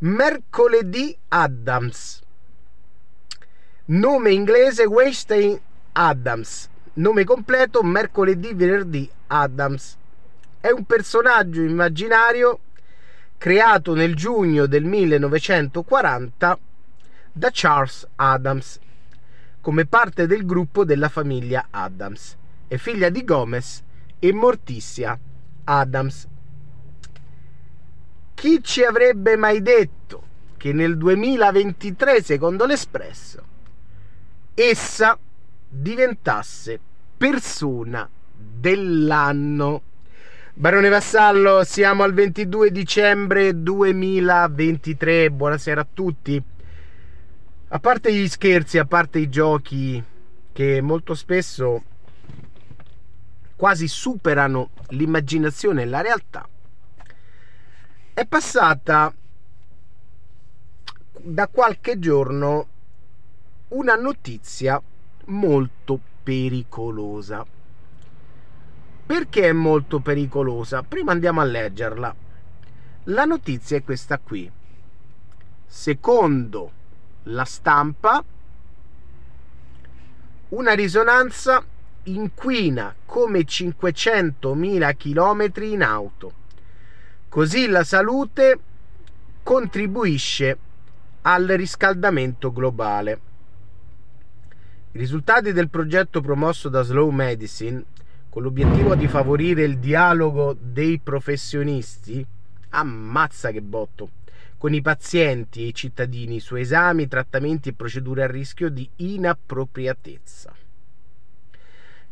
Mercoledì Adams. Nome inglese Weinstein Adams. Nome completo Mercoledì Venerdì Adams. È un personaggio immaginario creato nel giugno del 1940 da Charles Adams come parte del gruppo della famiglia Adams. È figlia di Gomez e Morticia Adams chi ci avrebbe mai detto che nel 2023, secondo l'Espresso, essa diventasse persona dell'anno? Barone Vassallo, siamo al 22 dicembre 2023, buonasera a tutti. A parte gli scherzi, a parte i giochi che molto spesso quasi superano l'immaginazione e la realtà, è passata da qualche giorno una notizia molto pericolosa. Perché è molto pericolosa? Prima andiamo a leggerla. La notizia è questa qui. Secondo la stampa, una risonanza inquina come 500.000 km in auto Così la salute contribuisce al riscaldamento globale. I risultati del progetto promosso da Slow Medicine, con l'obiettivo di favorire il dialogo dei professionisti, ammazza che botto, con i pazienti e i cittadini su esami, trattamenti e procedure a rischio di inappropriatezza.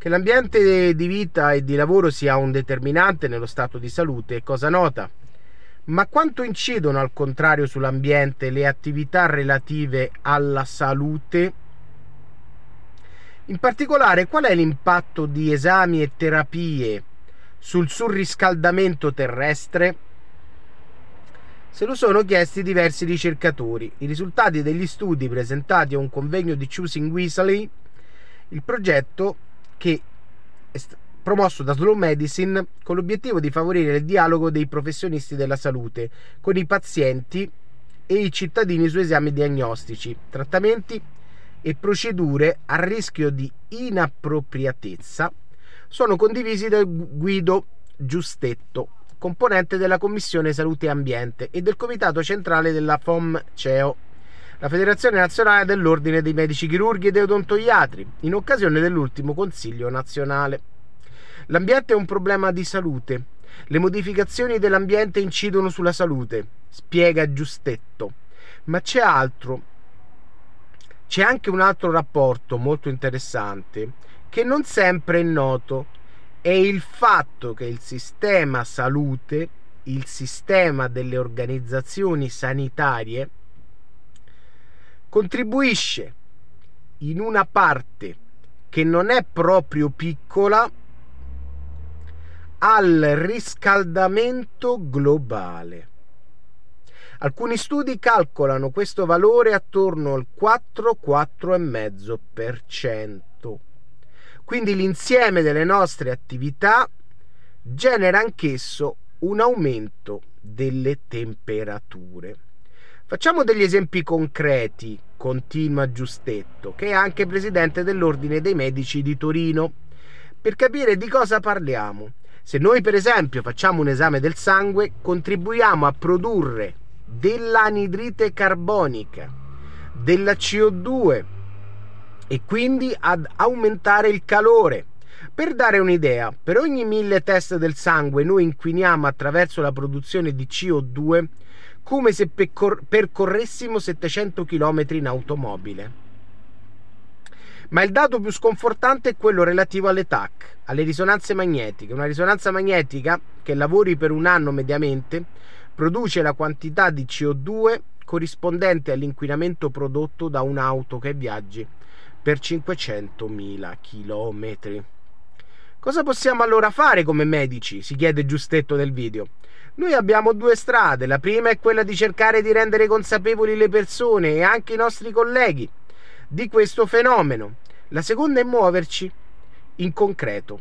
Che l'ambiente di vita e di lavoro sia un determinante nello stato di salute è cosa nota, ma quanto incidono al contrario sull'ambiente le attività relative alla salute? In particolare, qual è l'impatto di esami e terapie sul surriscaldamento terrestre? Se lo sono chiesti diversi ricercatori. I risultati degli studi presentati a un convegno di Choosing Weasley, il progetto che è promosso da Slow Medicine con l'obiettivo di favorire il dialogo dei professionisti della salute con i pazienti e i cittadini su esami diagnostici, trattamenti e procedure a rischio di inappropriatezza sono condivisi da Guido Giustetto, componente della Commissione Salute e Ambiente e del Comitato Centrale della FOM-CEO la Federazione Nazionale dell'Ordine dei Medici Chirurghi ed Odontoiatri, in occasione dell'ultimo Consiglio nazionale. L'ambiente è un problema di salute. Le modificazioni dell'ambiente incidono sulla salute, spiega Giustetto. Ma c'è altro. C'è anche un altro rapporto molto interessante che non sempre è noto. È il fatto che il sistema salute, il sistema delle organizzazioni sanitarie, contribuisce in una parte che non è proprio piccola al riscaldamento globale. Alcuni studi calcolano questo valore attorno al 4-4,5%. Quindi l'insieme delle nostre attività genera anch'esso un aumento delle temperature. Facciamo degli esempi concreti, continua Giustetto, che è anche presidente dell'Ordine dei Medici di Torino, per capire di cosa parliamo. Se noi per esempio facciamo un esame del sangue, contribuiamo a produrre dell'anidrite carbonica, della CO2 e quindi ad aumentare il calore. Per dare un'idea, per ogni mille test del sangue noi inquiniamo attraverso la produzione di CO2 come se percorressimo 700 km in automobile. Ma il dato più sconfortante è quello relativo alle TAC, alle risonanze magnetiche. Una risonanza magnetica che lavori per un anno mediamente produce la quantità di CO2 corrispondente all'inquinamento prodotto da un'auto che viaggi per 500.000 km. Cosa possiamo allora fare come medici? si chiede Giustetto nel video. Noi abbiamo due strade, la prima è quella di cercare di rendere consapevoli le persone e anche i nostri colleghi di questo fenomeno, la seconda è muoverci in concreto.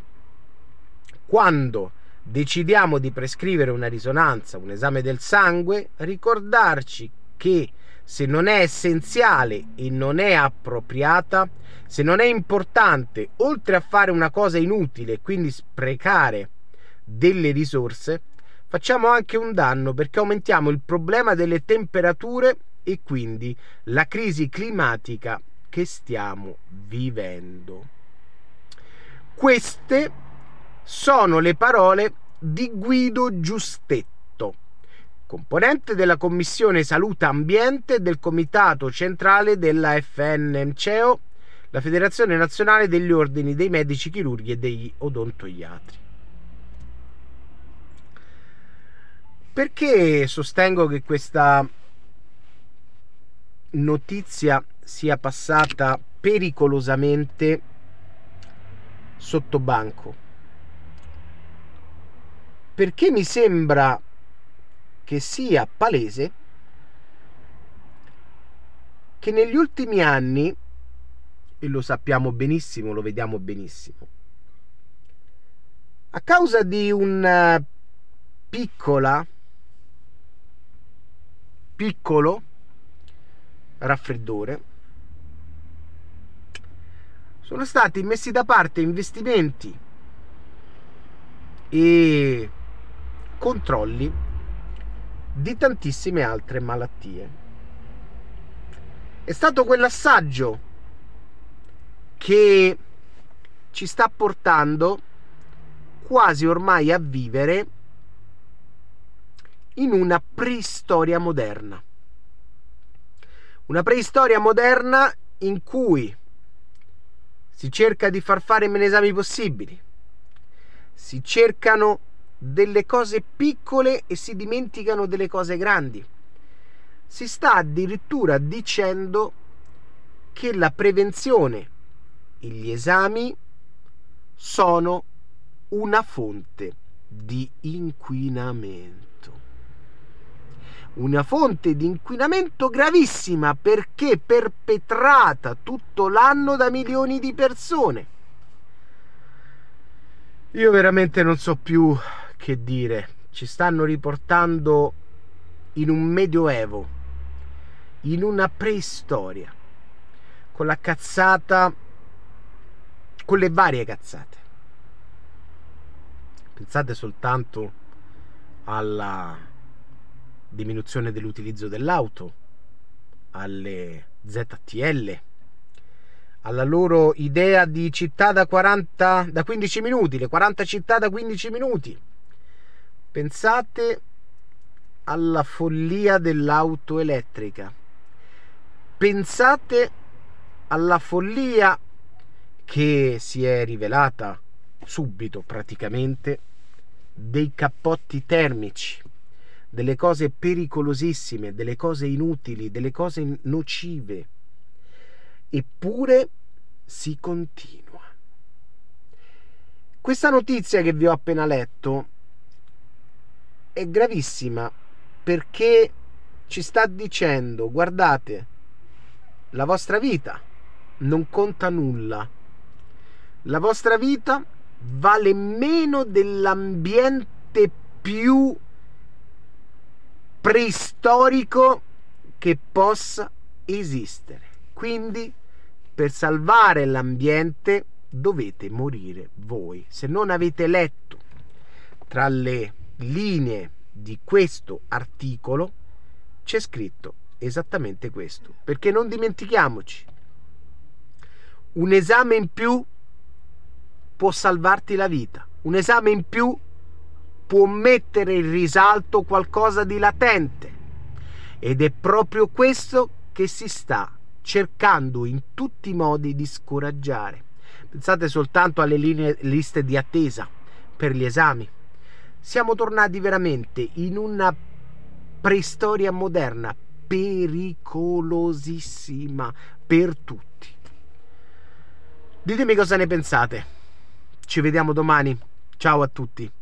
Quando decidiamo di prescrivere una risonanza, un esame del sangue, ricordarci che se non è essenziale e non è appropriata, se non è importante, oltre a fare una cosa inutile e quindi sprecare delle risorse, facciamo anche un danno perché aumentiamo il problema delle temperature e quindi la crisi climatica che stiamo vivendo. Queste sono le parole di Guido Giustetto, componente della Commissione Salute Ambiente del Comitato Centrale della FNMCEO, la Federazione Nazionale degli Ordini dei Medici Chirurghi e degli Odontoiatri. Perché sostengo che questa notizia sia passata pericolosamente sotto banco? Perché mi sembra che sia palese che negli ultimi anni, e lo sappiamo benissimo, lo vediamo benissimo, a causa di una piccola piccolo raffreddore sono stati messi da parte investimenti e controlli di tantissime altre malattie. È stato quell'assaggio che ci sta portando quasi ormai a vivere in una preistoria moderna. Una preistoria moderna in cui si cerca di far fare meno esami possibili, si cercano delle cose piccole e si dimenticano delle cose grandi. Si sta addirittura dicendo che la prevenzione e gli esami sono una fonte di inquinamento una fonte di inquinamento gravissima perché perpetrata tutto l'anno da milioni di persone. Io veramente non so più che dire, ci stanno riportando in un medioevo, in una preistoria, con la cazzata, con le varie cazzate. Pensate soltanto alla diminuzione dell'utilizzo dell'auto, alle ZTL, alla loro idea di città da, 40, da 15 minuti, le 40 città da 15 minuti. Pensate alla follia dell'auto elettrica. Pensate alla follia che si è rivelata subito praticamente dei cappotti termici delle cose pericolosissime, delle cose inutili, delle cose nocive. Eppure si continua. Questa notizia che vi ho appena letto è gravissima perché ci sta dicendo, guardate, la vostra vita non conta nulla. La vostra vita vale meno dell'ambiente più preistorico che possa esistere. Quindi per salvare l'ambiente dovete morire voi. Se non avete letto tra le linee di questo articolo c'è scritto esattamente questo. Perché non dimentichiamoci, un esame in più può salvarti la vita. Un esame in più può mettere in risalto qualcosa di latente ed è proprio questo che si sta cercando in tutti i modi di scoraggiare. Pensate soltanto alle linee, liste di attesa per gli esami. Siamo tornati veramente in una preistoria moderna pericolosissima per tutti. Ditemi cosa ne pensate. Ci vediamo domani. Ciao a tutti.